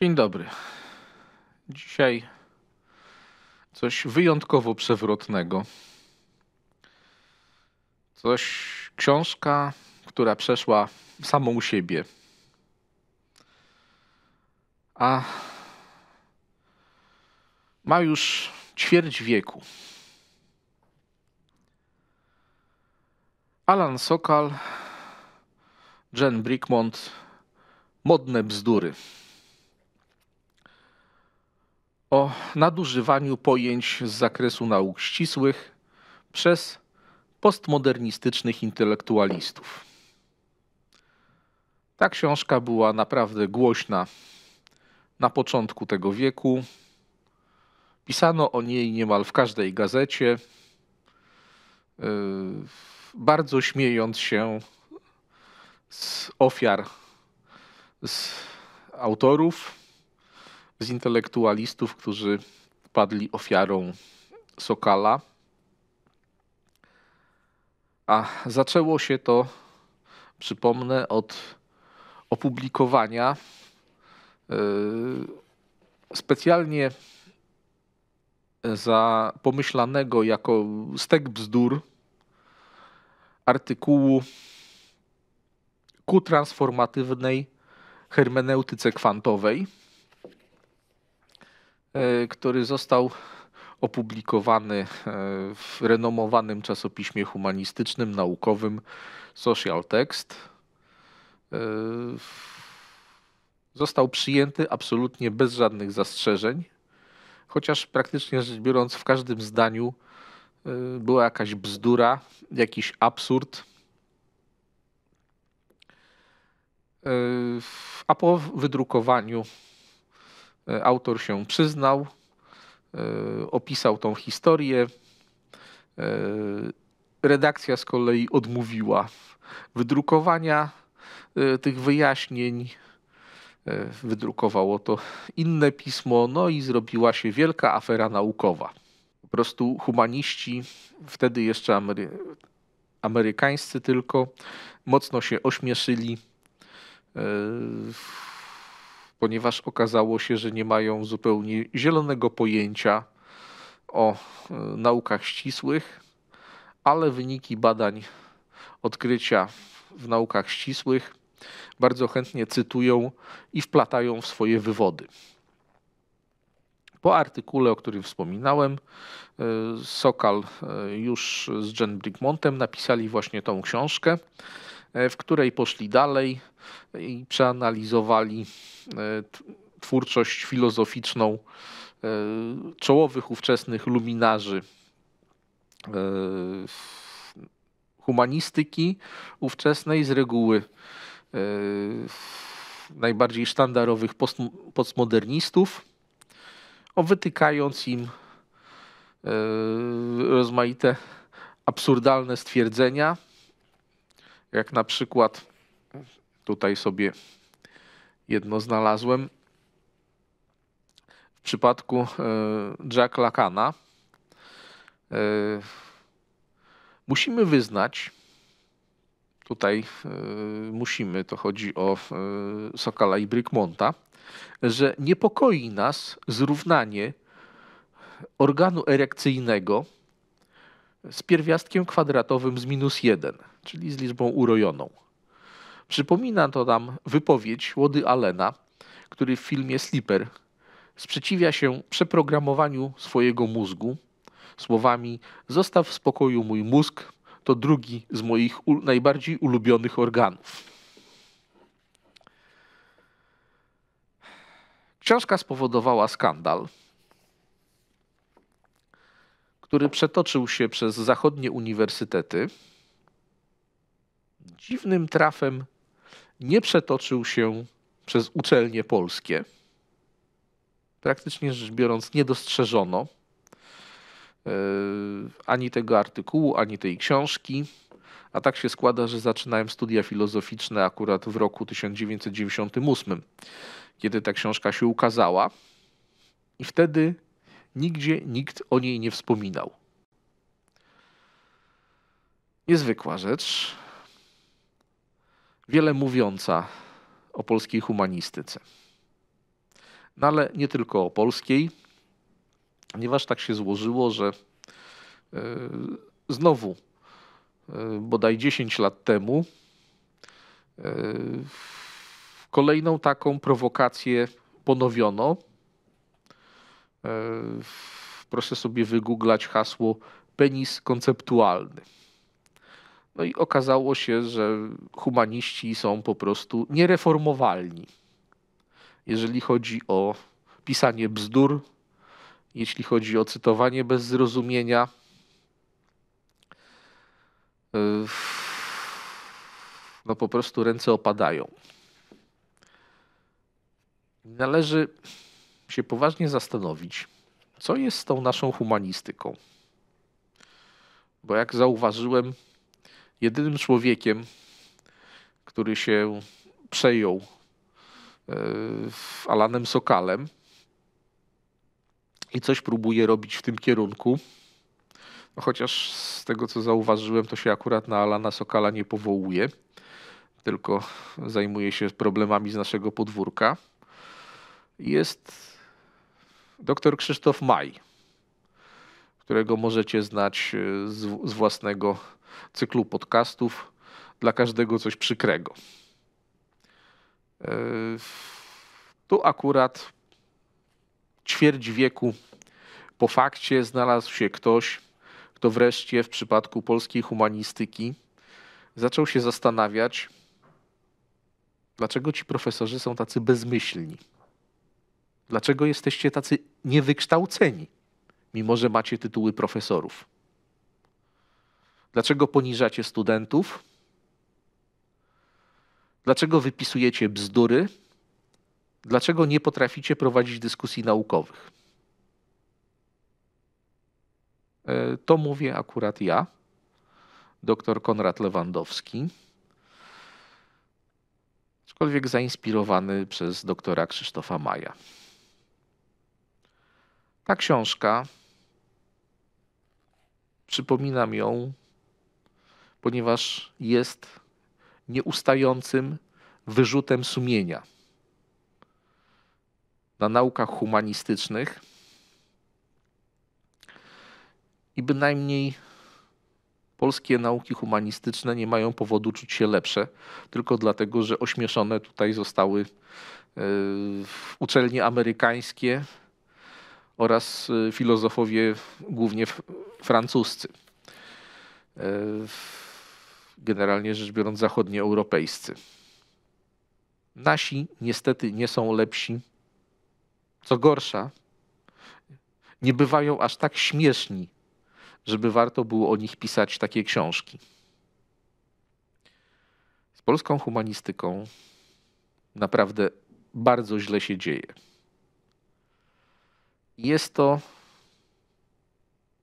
Dzień dobry. Dzisiaj coś wyjątkowo przewrotnego. Coś, książka, która przeszła samą u siebie. A ma już ćwierć wieku. Alan Sokal, Jen Brickmont, modne bzdury o nadużywaniu pojęć z zakresu nauk ścisłych przez postmodernistycznych intelektualistów. Ta książka była naprawdę głośna na początku tego wieku. Pisano o niej niemal w każdej gazecie, y, bardzo śmiejąc się z ofiar, z autorów z intelektualistów, którzy padli ofiarą Sokala. A zaczęło się to, przypomnę, od opublikowania e, specjalnie za pomyślanego jako stek bzdur artykułu ku transformatywnej hermeneutyce kwantowej E, który został opublikowany e, w renomowanym czasopiśmie humanistycznym, naukowym Social Text. E, został przyjęty absolutnie bez żadnych zastrzeżeń, chociaż praktycznie rzecz biorąc, w każdym zdaniu była jakaś bzdura, jakiś absurd. A po wydrukowaniu E, autor się przyznał, e, opisał tą historię. E, redakcja z kolei odmówiła wydrukowania tych wyjaśnień. Wydrukowało to inne pismo, no i zrobiła się wielka afera naukowa. Po prostu humaniści, wtedy jeszcze Amery amerykańscy tylko, mocno się ośmieszyli ponieważ okazało się, że nie mają zupełnie zielonego pojęcia o e, naukach ścisłych, ale wyniki badań odkrycia w naukach ścisłych bardzo chętnie cytują i wplatają w swoje wywody. Po artykule, o którym wspominałem, e, Sokal e, już z Jen Brickmontem napisali właśnie tą książkę. E, w której poszli dalej i przeanalizowali e, twórczość filozoficzną e, czołowych ówczesnych luminarzy humanistyki ówczesnej, z reguły najbardziej sztandarowych postmodernistów, wytykając im rozmaite absurdalne stwierdzenia, jak na przykład tutaj sobie jedno znalazłem. W przypadku e, Jack Lacana e, musimy wyznać, tutaj e, musimy, to chodzi o Sokala i Brickmonta, że niepokoi nas zrównanie organu erekcyjnego z pierwiastkiem kwadratowym z minus 1, czyli z liczbą urojoną. Przypomina to nam wypowiedź Łody Alena, który w filmie Slipper sprzeciwia się przeprogramowaniu swojego mózgu słowami: Zostaw w spokoju mój mózg, to drugi z moich najbardziej ulubionych organów. Książka spowodowała skandal, który przetoczył się przez zachodnie uniwersytety, dziwnym trafem nie przetoczył się przez uczelnie polskie. Praktycznie rzecz biorąc, nie dostrzeżono e, ani tego artykułu, ani tej książki. A tak się składa, że zaczynałem studia filozoficzne akurat w roku 1998, kiedy ta książka się ukazała. I wtedy Nigdzie nikt o niej nie wspominał. Niezwykła rzecz, wiele mówiąca o polskiej humanistyce. No ale nie tylko o polskiej, ponieważ tak się złożyło, że e, znowu e, bodaj 10 lat temu e, kolejną taką prowokację ponowiono E, proszę sobie wygooglać hasło penis konceptualny. No i okazało się, że humaniści są po prostu niereformowalni, jeżeli chodzi o pisanie bzdur, jeśli chodzi o cytowanie bez zrozumienia. E, no po prostu ręce opadają. Należy się poważnie zastanowić, co jest z tą naszą humanistyką. Bo jak zauważyłem, jedynym człowiekiem, który się przejął e, Alanem Sokalem i coś próbuje robić w tym kierunku, no chociaż z tego co zauważyłem, to się akurat na Alana Sokala nie powołuje, tylko zajmuje się problemami z naszego podwórka. Jest Doktor Krzysztof Maj, którego możecie znać e, z, z własnego cyklu podcastów. Dla każdego coś przykrego. E, tu akurat ćwierć wieku po fakcie znalazł się ktoś, kto wreszcie w przypadku polskiej humanistyki zaczął się zastanawiać, dlaczego ci profesorzy są tacy bezmyślni. Dlaczego jesteście tacy niewykształceni, mimo że macie tytuły profesorów? Dlaczego poniżacie studentów? Dlaczego wypisujecie bzdury? Dlaczego nie potraficie prowadzić dyskusji naukowych? E, to mówię akurat ja, dr Konrad Lewandowski, aczkolwiek zainspirowany przez doktora Krzysztofa Maja. Ta książka, przypominam ją, ponieważ jest nieustającym wyrzutem sumienia na naukach humanistycznych i bynajmniej polskie nauki humanistyczne nie mają powodu czuć się lepsze, tylko dlatego, że ośmieszone tutaj zostały e, uczelnie amerykańskie oraz y, filozofowie głównie francuscy. E, generalnie rzecz biorąc, zachodnioeuropejscy. Nasi niestety nie są lepsi. Co gorsza, nie bywają aż tak śmieszni, żeby warto było o nich pisać takie książki. Z polską humanistyką naprawdę bardzo źle się dzieje. Jest to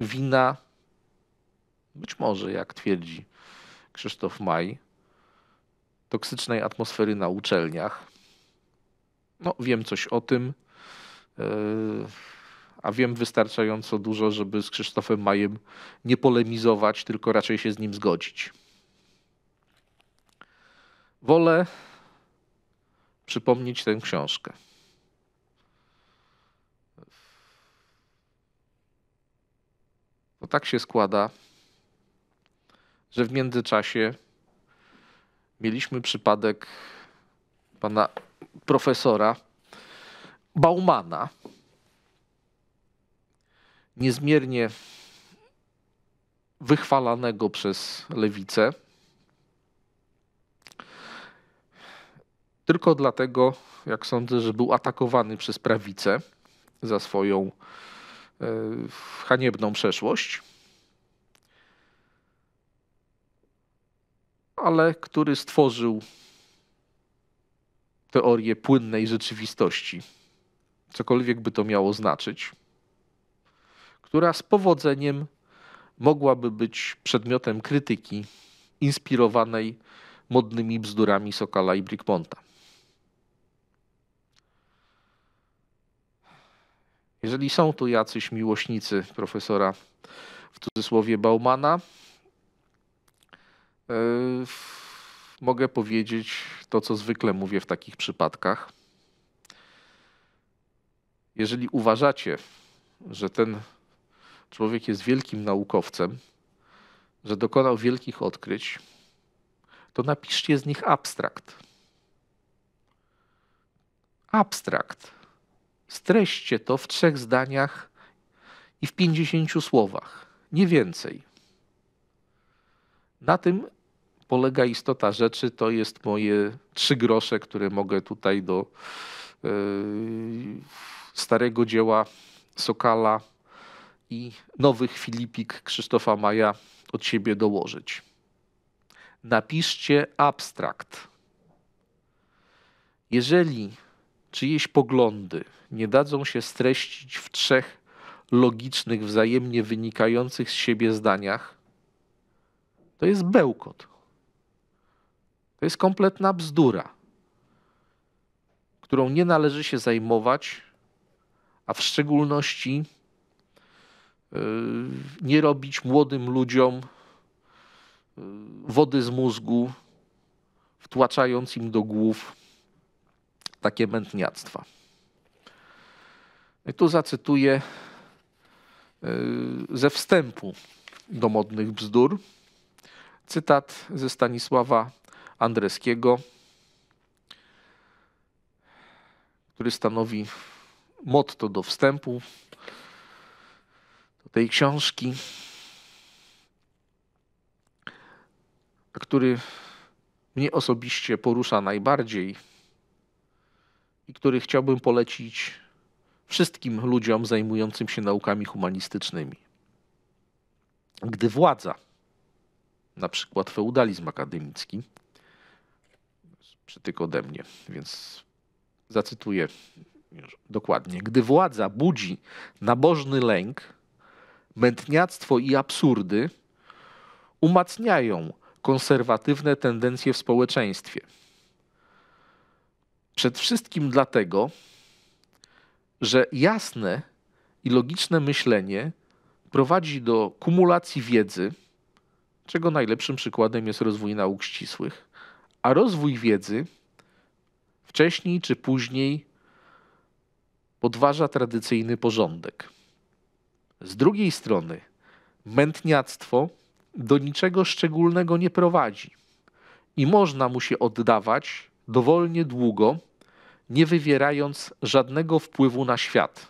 wina, być może, jak twierdzi Krzysztof Maj, toksycznej atmosfery na uczelniach. No, wiem coś o tym, e, a wiem wystarczająco dużo, żeby z Krzysztofem Majem nie polemizować, tylko raczej się z nim zgodzić. Wolę przypomnieć tę książkę. No tak się składa, że w międzyczasie mieliśmy przypadek pana profesora Baumana, niezmiernie wychwalanego przez lewicę. Tylko dlatego, jak sądzę, że był atakowany przez prawicę za swoją E, haniebną przeszłość, ale który stworzył teorię płynnej rzeczywistości, cokolwiek by to miało znaczyć, która z powodzeniem mogłaby być przedmiotem krytyki inspirowanej modnymi bzdurami Sokala i Brickmonta. Jeżeli są tu jacyś miłośnicy profesora w cudzysłowie Baumana, e, mogę powiedzieć to, co zwykle mówię w takich przypadkach. Jeżeli uważacie, że ten człowiek jest wielkim naukowcem, że dokonał wielkich odkryć, to napiszcie z nich abstrakt. Abstrakt Streście to w trzech zdaniach i w pięćdziesięciu słowach, nie więcej. Na tym polega istota rzeczy. To jest moje trzy grosze, które mogę tutaj do e, starego dzieła Sokala i nowych Filipik Krzysztofa Maja od siebie dołożyć. Napiszcie abstrakt. Jeżeli czyjeś poglądy nie dadzą się streścić w trzech logicznych, wzajemnie wynikających z siebie zdaniach, to jest bełkot. To jest kompletna bzdura, którą nie należy się zajmować, a w szczególności yy, nie robić młodym ludziom yy, wody z mózgu, wtłaczając im do głów takie mętniactwa. No I tu zacytuję e, ze wstępu do modnych bzdur. Cytat ze Stanisława Andreskiego, który stanowi motto do wstępu do tej książki, który mnie osobiście porusza najbardziej i który chciałbym polecić wszystkim ludziom zajmującym się naukami humanistycznymi. Gdy władza, na przykład feudalizm akademicki, przytyk ode mnie, więc zacytuję dokładnie. Gdy władza budzi nabożny lęk, mętniactwo i absurdy umacniają konserwatywne tendencje w społeczeństwie – przed wszystkim dlatego, że jasne i logiczne myślenie prowadzi do kumulacji wiedzy, czego najlepszym przykładem jest rozwój nauk ścisłych. A rozwój wiedzy wcześniej czy później podważa tradycyjny porządek. Z drugiej strony, mętniactwo do niczego szczególnego nie prowadzi i można mu się oddawać dowolnie długo, nie wywierając żadnego wpływu na świat.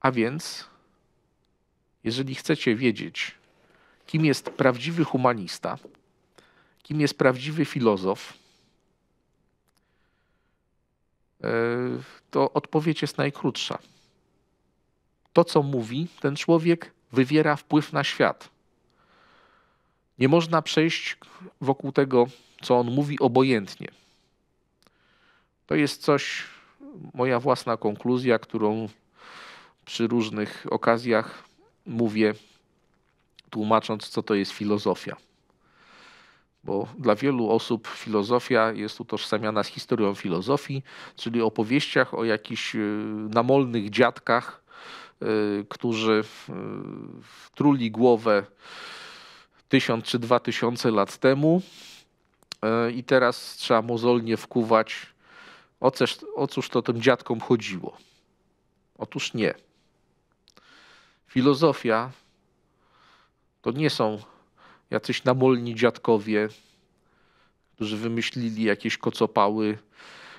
A więc, jeżeli chcecie wiedzieć, kim jest prawdziwy humanista, kim jest prawdziwy filozof, e, to odpowiedź jest najkrótsza. To, co mówi ten człowiek, wywiera wpływ na świat. Nie można przejść wokół tego co on mówi, obojętnie. To jest coś, moja własna konkluzja, którą przy różnych okazjach mówię, tłumacząc, co to jest filozofia. Bo dla wielu osób filozofia jest utożsamiana z historią filozofii, czyli opowieściach o jakichś y, namolnych dziadkach, y, którzy y, truli głowę tysiąc czy dwa tysiące lat temu E, i teraz trzeba mozolnie wkuwać, o, coś, o cóż to tym dziadkom chodziło. Otóż nie. Filozofia to nie są jacyś namolni dziadkowie, którzy wymyślili jakieś kocopały,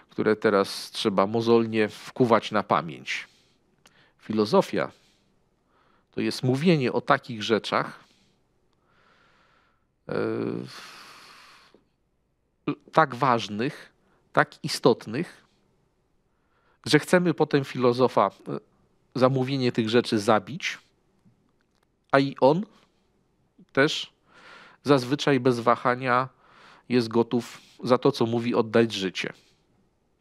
które teraz trzeba mozolnie wkuwać na pamięć. Filozofia to jest mówienie o takich rzeczach, yy, tak ważnych, tak istotnych, że chcemy potem filozofa e, zamówienie tych rzeczy zabić, a i on też zazwyczaj bez wahania jest gotów za to, co mówi, oddać życie.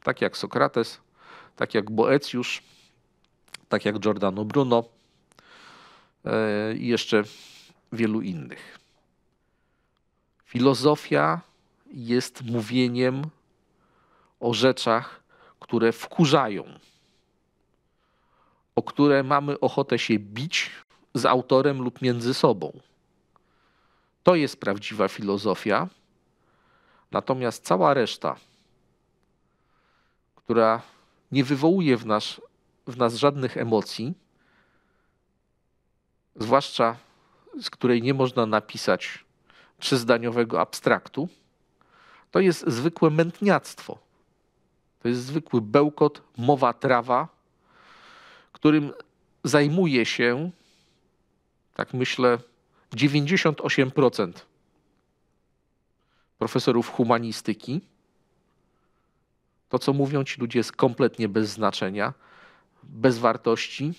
Tak jak Sokrates, tak jak Boecjusz, tak jak Giordano Bruno e, i jeszcze wielu innych. Filozofia jest mówieniem o rzeczach, które wkurzają, o które mamy ochotę się bić z autorem lub między sobą. To jest prawdziwa filozofia. Natomiast cała reszta, która nie wywołuje w nas, w nas żadnych emocji, zwłaszcza z której nie można napisać trzyzdaniowego abstraktu, to jest zwykłe mętniactwo. To jest zwykły bełkot, mowa trawa, którym zajmuje się, tak myślę, 98% profesorów humanistyki. To, co mówią ci ludzie, jest kompletnie bez znaczenia, bez wartości.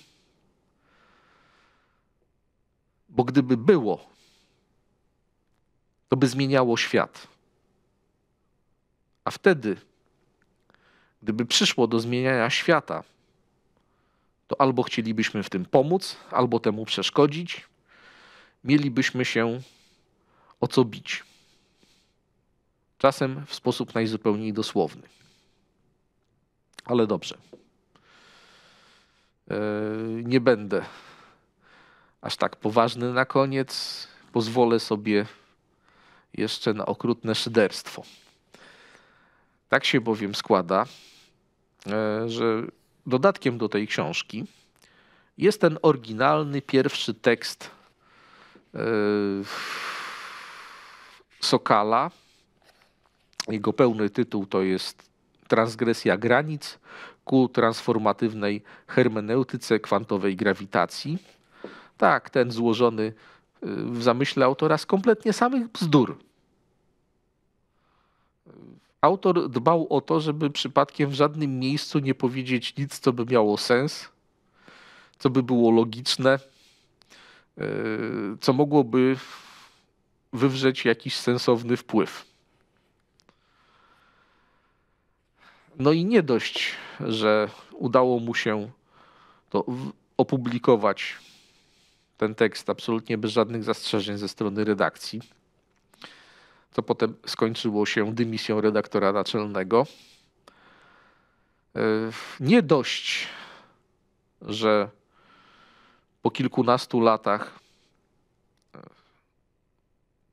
Bo gdyby było, to by zmieniało świat. A wtedy, gdyby przyszło do zmieniania świata, to albo chcielibyśmy w tym pomóc, albo temu przeszkodzić, mielibyśmy się o co bić. Czasem w sposób najzupełniej dosłowny. Ale dobrze. E, nie będę aż tak poważny na koniec. Pozwolę sobie jeszcze na okrutne szyderstwo. Tak się bowiem składa, e, że dodatkiem do tej książki jest ten oryginalny pierwszy tekst e, Sokala. Jego pełny tytuł to jest Transgresja granic ku transformatywnej hermeneutyce kwantowej grawitacji. Tak, ten złożony e, w zamyśle autora z kompletnie samych bzdur autor dbał o to, żeby przypadkiem w żadnym miejscu nie powiedzieć nic, co by miało sens, co by było logiczne, e, co mogłoby wywrzeć jakiś sensowny wpływ. No i nie dość, że udało mu się to opublikować ten tekst absolutnie bez żadnych zastrzeżeń ze strony redakcji to potem skończyło się dymisją redaktora naczelnego. E, nie dość, że po kilkunastu latach e,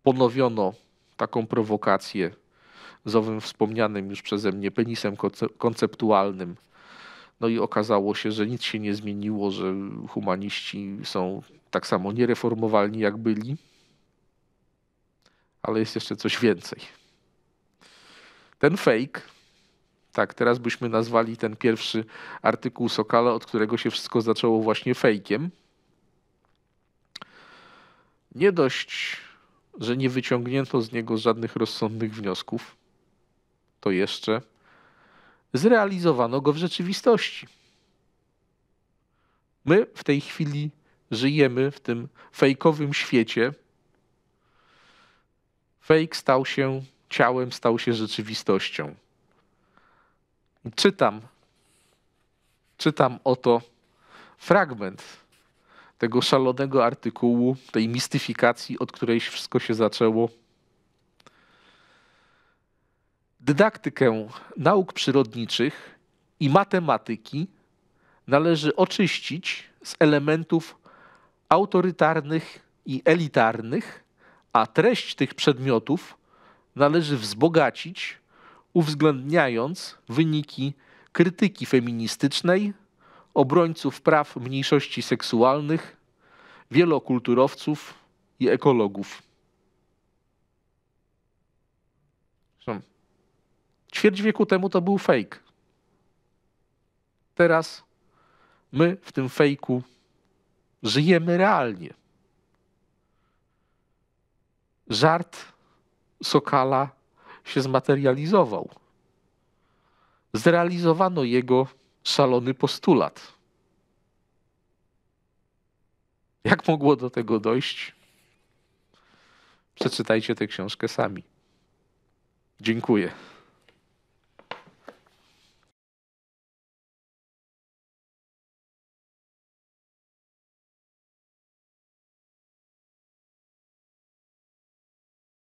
ponowiono taką prowokację z owym wspomnianym już przeze mnie penisem konceptualnym. No i okazało się, że nic się nie zmieniło, że humaniści są tak samo niereformowalni jak byli ale jest jeszcze coś więcej. Ten fake, tak, teraz byśmy nazwali ten pierwszy artykuł Sokala, od którego się wszystko zaczęło właśnie fejkiem. Nie dość, że nie wyciągnięto z niego żadnych rozsądnych wniosków, to jeszcze zrealizowano go w rzeczywistości. My w tej chwili żyjemy w tym fejkowym świecie, Fake stał się ciałem, stał się rzeczywistością. czytam, czytam oto fragment tego szalonego artykułu, tej mistyfikacji, od której wszystko się zaczęło. Dydaktykę nauk przyrodniczych i matematyki należy oczyścić z elementów autorytarnych i elitarnych, a treść tych przedmiotów należy wzbogacić, uwzględniając wyniki krytyki feministycznej, obrońców praw mniejszości seksualnych, wielokulturowców i ekologów. Ćwierć wieku temu to był fake. Teraz my w tym fejku żyjemy realnie żart Sokala się zmaterializował. Zrealizowano jego szalony postulat. Jak mogło do tego dojść? Przeczytajcie tę książkę sami. Dziękuję.